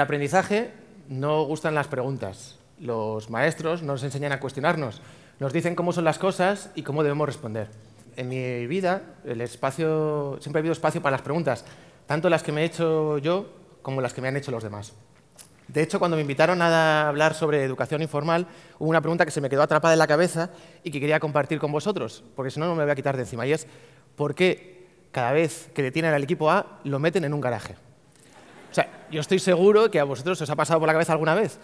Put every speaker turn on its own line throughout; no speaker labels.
el aprendizaje no gustan las preguntas. Los maestros nos enseñan a cuestionarnos, nos dicen cómo son las cosas y cómo debemos responder. En mi vida, el espacio, siempre ha habido espacio para las preguntas, tanto las que me he hecho yo como las que me han hecho los demás. De hecho, cuando me invitaron a hablar sobre educación informal, hubo una pregunta que se me quedó atrapada en la cabeza y que quería compartir con vosotros, porque si no, no me voy a quitar de encima. Y es, ¿por qué cada vez que detienen al equipo A lo meten en un garaje? O sea, yo estoy seguro que a vosotros os ha pasado por la cabeza alguna vez.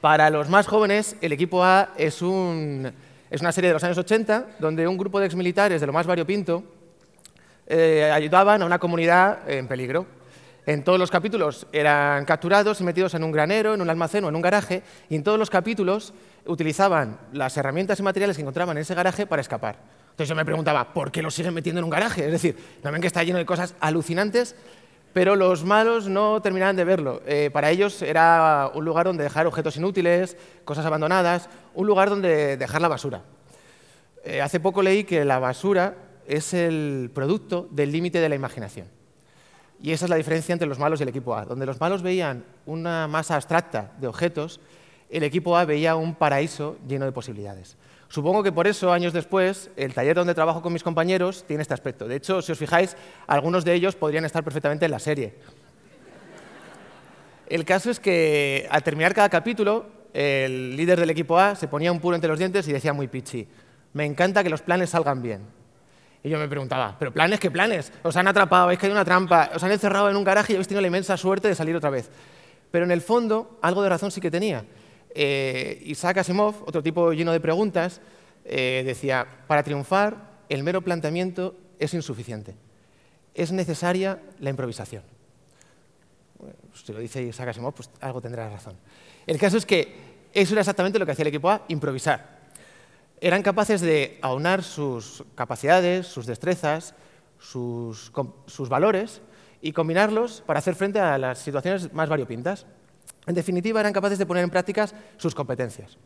Para los más jóvenes, el equipo A es, un, es una serie de los años 80 donde un grupo de exmilitares de lo más variopinto eh, ayudaban a una comunidad en peligro. En todos los capítulos eran capturados y metidos en un granero, en un almacén o en un garaje, y en todos los capítulos utilizaban las herramientas y materiales que encontraban en ese garaje para escapar. Entonces yo me preguntaba, ¿por qué lo siguen metiendo en un garaje? Es decir, ¿no ven que está lleno de cosas alucinantes? Pero los malos no terminaban de verlo. Eh, para ellos era un lugar donde dejar objetos inútiles, cosas abandonadas, un lugar donde dejar la basura. Eh, hace poco leí que la basura es el producto del límite de la imaginación. Y esa es la diferencia entre los malos y el equipo A, donde los malos veían una masa abstracta de objetos el equipo A veía un paraíso lleno de posibilidades. Supongo que por eso, años después, el taller donde trabajo con mis compañeros tiene este aspecto. De hecho, si os fijáis, algunos de ellos podrían estar perfectamente en la serie. El caso es que al terminar cada capítulo, el líder del equipo A se ponía un puro entre los dientes y decía muy pichi, me encanta que los planes salgan bien. Y yo me preguntaba, ¿pero planes qué planes? Os han atrapado, habéis caído en una trampa, os han encerrado en un garaje y habéis tenido la inmensa suerte de salir otra vez. Pero en el fondo, algo de razón sí que tenía. Eh, Isaac Asimov, otro tipo lleno de preguntas, eh, decía, para triunfar el mero planteamiento es insuficiente. Es necesaria la improvisación. si lo dice Isaac Asimov, pues algo tendrá razón. El caso es que eso era exactamente lo que hacía el equipo A, improvisar. Eran capaces de aunar sus capacidades, sus destrezas, sus valores y combinarlos para hacer frente a las situaciones más variopintas. En definitiva, eran capaces de poner en prácticas sus competencias.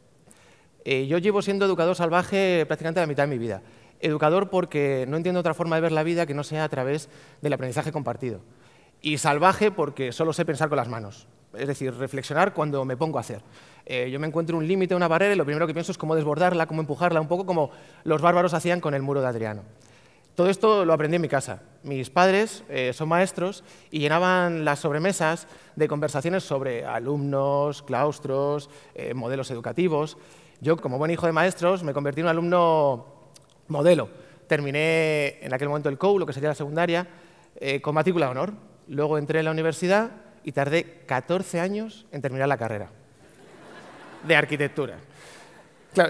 Eh, yo llevo siendo educador salvaje prácticamente la mitad de mi vida. Educador porque no entiendo otra forma de ver la vida que no sea a través del aprendizaje compartido. Y salvaje porque solo sé pensar con las manos. Es decir, reflexionar cuando me pongo a hacer. Eh, yo me encuentro un límite, una barrera, y lo primero que pienso es cómo desbordarla, cómo empujarla, un poco como los bárbaros hacían con el muro de Adriano. Todo esto lo aprendí en mi casa. Mis padres eh, son maestros y llenaban las sobremesas de conversaciones sobre alumnos, claustros, eh, modelos educativos. Yo, como buen hijo de maestros, me convertí en un alumno modelo. Terminé en aquel momento el COU, lo que sería la secundaria, eh, con matrícula de honor. Luego entré en la universidad y tardé 14 años en terminar la carrera de arquitectura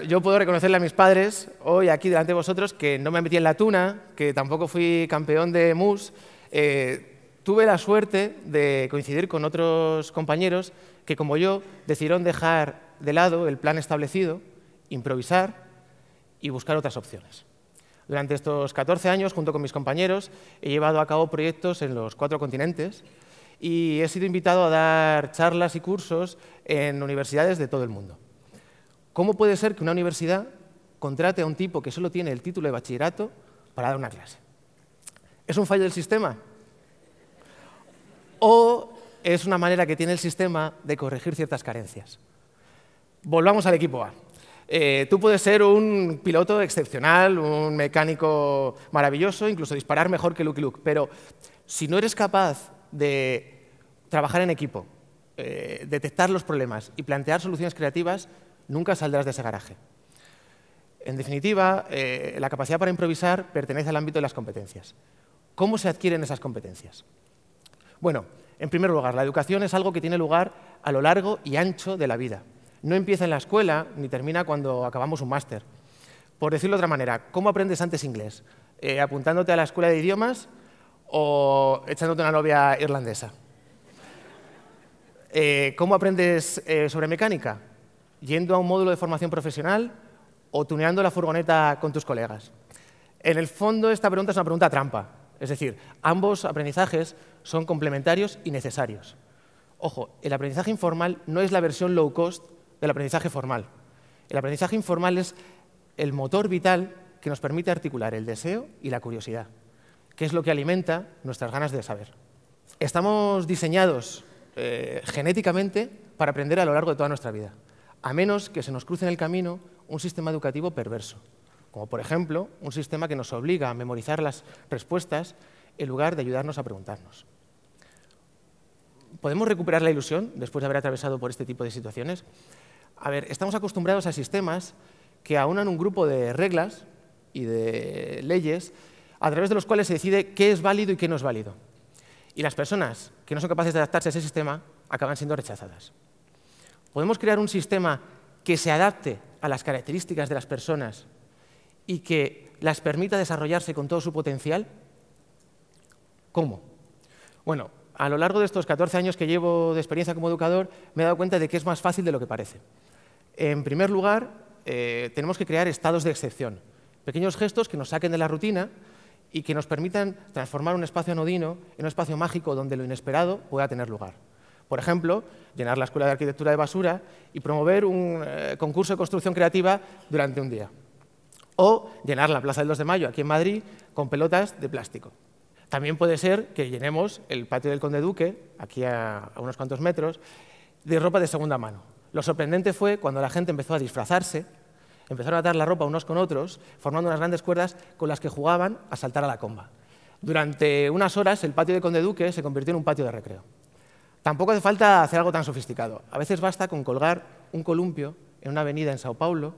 yo puedo reconocerle a mis padres hoy aquí delante de vosotros que no me metí en la tuna, que tampoco fui campeón de MUS. Eh, tuve la suerte de coincidir con otros compañeros que, como yo, decidieron dejar de lado el plan establecido, improvisar y buscar otras opciones. Durante estos 14 años, junto con mis compañeros, he llevado a cabo proyectos en los cuatro continentes y he sido invitado a dar charlas y cursos en universidades de todo el mundo. ¿Cómo puede ser que una universidad contrate a un tipo que solo tiene el título de bachillerato para dar una clase? ¿Es un fallo del sistema? ¿O es una manera que tiene el sistema de corregir ciertas carencias? Volvamos al equipo A. Eh, tú puedes ser un piloto excepcional, un mecánico maravilloso, incluso disparar mejor que Luke Luke, pero si no eres capaz de trabajar en equipo, eh, detectar los problemas y plantear soluciones creativas, Nunca saldrás de ese garaje. En definitiva, eh, la capacidad para improvisar pertenece al ámbito de las competencias. ¿Cómo se adquieren esas competencias? Bueno, en primer lugar, la educación es algo que tiene lugar a lo largo y ancho de la vida. No empieza en la escuela ni termina cuando acabamos un máster. Por decirlo de otra manera, ¿cómo aprendes antes inglés? Eh, ¿Apuntándote a la escuela de idiomas o echándote una novia irlandesa? Eh, ¿Cómo aprendes sobre mecánica? yendo a un módulo de formación profesional o tuneando la furgoneta con tus colegas. En el fondo esta pregunta es una pregunta trampa, es decir, ambos aprendizajes son complementarios y necesarios. Ojo, el aprendizaje informal no es la versión low cost del aprendizaje formal. El aprendizaje informal es el motor vital que nos permite articular el deseo y la curiosidad, que es lo que alimenta nuestras ganas de saber. Estamos diseñados eh, genéticamente para aprender a lo largo de toda nuestra vida a menos que se nos cruce en el camino un sistema educativo perverso, como por ejemplo un sistema que nos obliga a memorizar las respuestas en lugar de ayudarnos a preguntarnos. ¿Podemos recuperar la ilusión después de haber atravesado por este tipo de situaciones? A ver, estamos acostumbrados a sistemas que aunan un grupo de reglas y de leyes a través de los cuales se decide qué es válido y qué no es válido. Y las personas que no son capaces de adaptarse a ese sistema acaban siendo rechazadas podemos crear un sistema que se adapte a las características de las personas y que las permita desarrollarse con todo su potencial? ¿Cómo? Bueno, a lo largo de estos 14 años que llevo de experiencia como educador, me he dado cuenta de que es más fácil de lo que parece. En primer lugar, eh, tenemos que crear estados de excepción, pequeños gestos que nos saquen de la rutina y que nos permitan transformar un espacio anodino en un espacio mágico donde lo inesperado pueda tener lugar. Por ejemplo, llenar la Escuela de Arquitectura de basura y promover un eh, concurso de construcción creativa durante un día. O llenar la Plaza del 2 de Mayo, aquí en Madrid, con pelotas de plástico. También puede ser que llenemos el patio del Conde Duque, aquí a, a unos cuantos metros, de ropa de segunda mano. Lo sorprendente fue cuando la gente empezó a disfrazarse, empezaron a atar la ropa unos con otros, formando unas grandes cuerdas con las que jugaban a saltar a la comba. Durante unas horas el patio del Conde Duque se convirtió en un patio de recreo. Tampoco hace falta hacer algo tan sofisticado. A veces basta con colgar un columpio en una avenida en Sao Paulo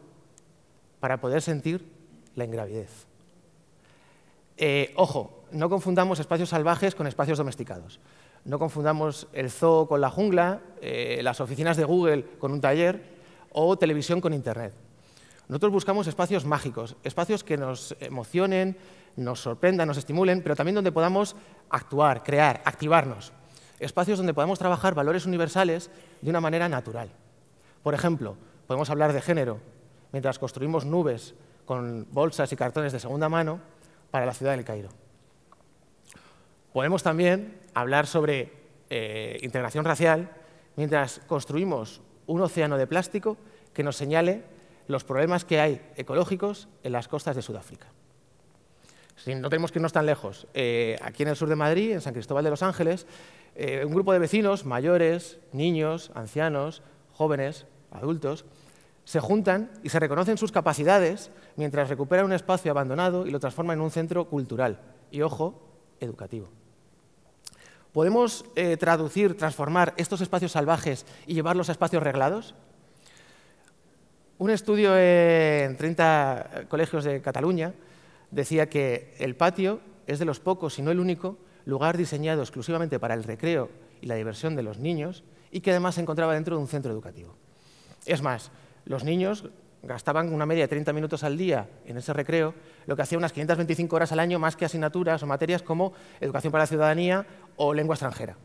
para poder sentir la ingravidez. Eh, ojo, no confundamos espacios salvajes con espacios domesticados. No confundamos el zoo con la jungla, eh, las oficinas de Google con un taller o televisión con Internet. Nosotros buscamos espacios mágicos, espacios que nos emocionen, nos sorprendan, nos estimulen, pero también donde podamos actuar, crear, activarnos espacios donde podemos trabajar valores universales de una manera natural. Por ejemplo, podemos hablar de género mientras construimos nubes con bolsas y cartones de segunda mano para la ciudad del Cairo. Podemos también hablar sobre eh, integración racial mientras construimos un océano de plástico que nos señale los problemas que hay ecológicos en las costas de Sudáfrica. Si no tenemos que irnos tan lejos. Eh, aquí en el sur de Madrid, en San Cristóbal de los Ángeles, eh, un grupo de vecinos, mayores, niños, ancianos, jóvenes, adultos, se juntan y se reconocen sus capacidades mientras recuperan un espacio abandonado y lo transforman en un centro cultural y, ojo, educativo. ¿Podemos eh, traducir, transformar estos espacios salvajes y llevarlos a espacios reglados? Un estudio en 30 colegios de Cataluña decía que el patio es de los pocos, si no el único, lugar diseñado exclusivamente para el recreo y la diversión de los niños y que además se encontraba dentro de un centro educativo. Es más, los niños gastaban una media de 30 minutos al día en ese recreo, lo que hacía unas 525 horas al año más que asignaturas o materias como educación para la ciudadanía o lengua extranjera.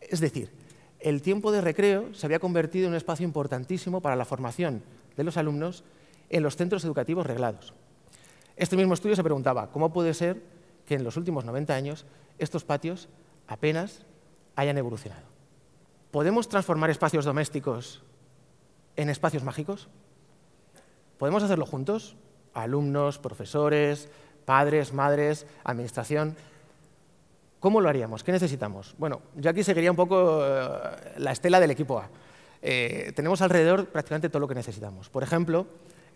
Es decir, el tiempo de recreo se había convertido en un espacio importantísimo para la formación de los alumnos en los centros educativos reglados. Este mismo estudio se preguntaba, ¿cómo puede ser que en los últimos 90 años estos patios apenas hayan evolucionado? ¿Podemos transformar espacios domésticos en espacios mágicos? ¿Podemos hacerlo juntos? Alumnos, profesores, padres, madres, administración. ¿Cómo lo haríamos? ¿Qué necesitamos? Bueno, yo aquí seguiría un poco eh, la estela del equipo A. Eh, tenemos alrededor prácticamente todo lo que necesitamos. Por ejemplo,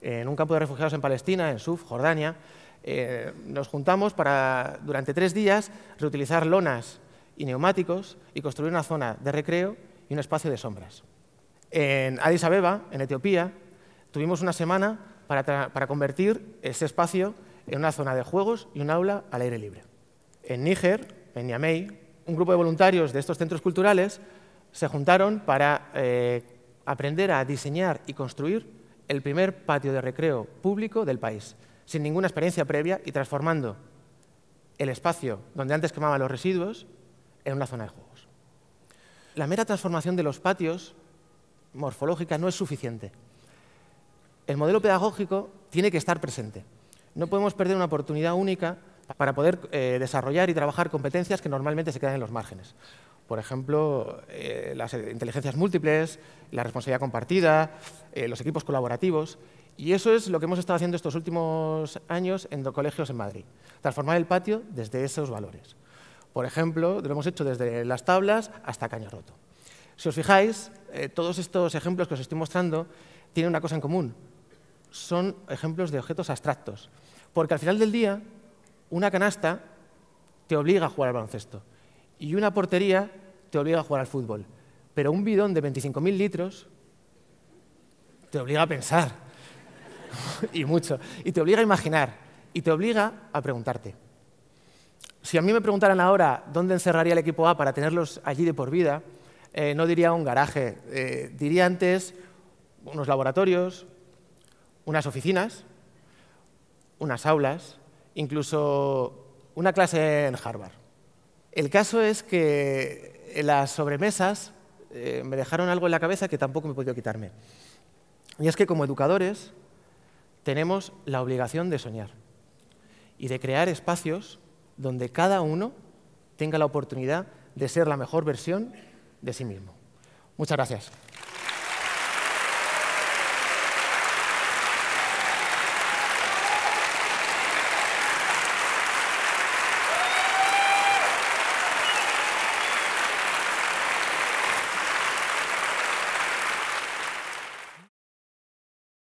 en un campo de refugiados en Palestina, en Suf, Jordania, eh, nos juntamos para, durante tres días, reutilizar lonas y neumáticos y construir una zona de recreo y un espacio de sombras. En Addis Abeba, en Etiopía, tuvimos una semana para, convertir ese espacio en una zona de juegos y un aula al aire libre. En Níger, en Niamey, un grupo de voluntarios de estos centros culturales se juntaron para eh, aprender a diseñar y construir el primer patio de recreo público del país, sin ninguna experiencia previa y transformando el espacio donde antes quemaban los residuos en una zona de juegos. La mera transformación de los patios morfológica no es suficiente. El modelo pedagógico tiene que estar presente. No podemos perder una oportunidad única para poder eh, desarrollar y trabajar competencias que normalmente se quedan en los márgenes por ejemplo, eh, las inteligencias múltiples, la responsabilidad compartida, eh, los equipos colaborativos. Y eso es lo que hemos estado haciendo estos últimos años en los colegios en Madrid, transformar el patio desde esos valores. Por ejemplo, lo hemos hecho desde las tablas hasta caño roto. Si os fijáis, eh, todos estos ejemplos que os estoy mostrando tienen una cosa en común. Son ejemplos de objetos abstractos. Porque al final del día, una canasta te obliga a jugar al baloncesto y una portería te obliga a jugar al fútbol. Pero un bidón de 25.000 litros te obliga a pensar, y mucho, y te obliga a imaginar, y te obliga a preguntarte. Si a mí me preguntaran ahora dónde encerraría el equipo A para tenerlos allí de por vida, eh, no diría un garaje, eh, diría antes unos laboratorios, unas oficinas, unas aulas, incluso una clase en Harvard. El caso es que las sobremesas eh, me dejaron algo en la cabeza que tampoco me he podido quitarme. Y es que como educadores tenemos la obligación de soñar y de crear espacios donde cada uno tenga la oportunidad de ser la mejor versión de sí mismo. Muchas gracias.